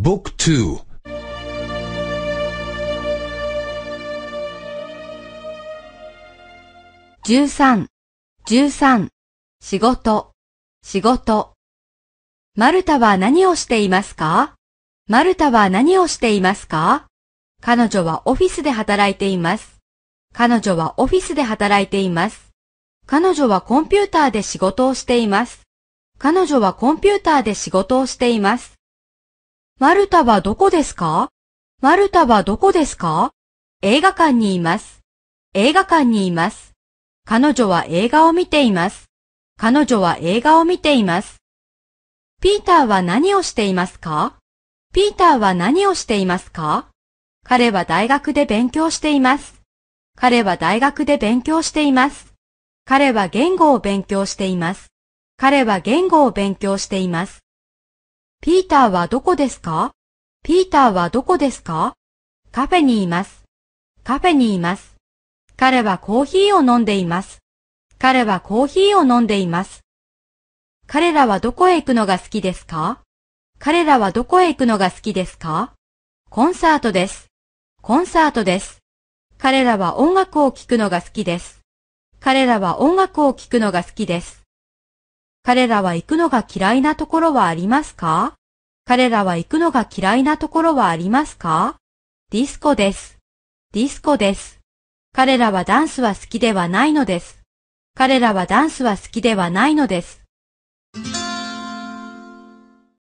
บุ๊กทู十三、十三、仕事、仕事。マルタは何をしていますかマルタは何をしていますか彼女はオフィスで働いています。彼女はオフィスで働いています。彼女はコンピューターで仕事をしています。彼女はコンピューターで仕事をしています。マルタはどこですかマルタはどこですか映画館にいます。映画館にいます。彼女は映画を見ています。彼女は映画を見ています。ピーターは何をしていますかピーターは何をしていますか彼は大学で勉強しています。彼は大学で勉強しています。彼は言語を勉強しています。彼は言語を勉強しています。ピーターはどこですかピーターはどこですかカフェにいます。カフェにいます。彼はコーヒーを飲んでいます。彼はコーヒーを飲んでいます。彼らはどこへ行くのが好きですか彼らはどこへ行くのが好きですかコンサートです。コンサートです。彼らは音楽を聴くのが好きです。彼らは音楽を聴くのが好きです。彼らは行くのが嫌いなところはありますか彼らは行くのが嫌いなところはありますかディスコです。ディスコです。彼らはダンスは好きではないのです。彼らはダンスは好きではないのです。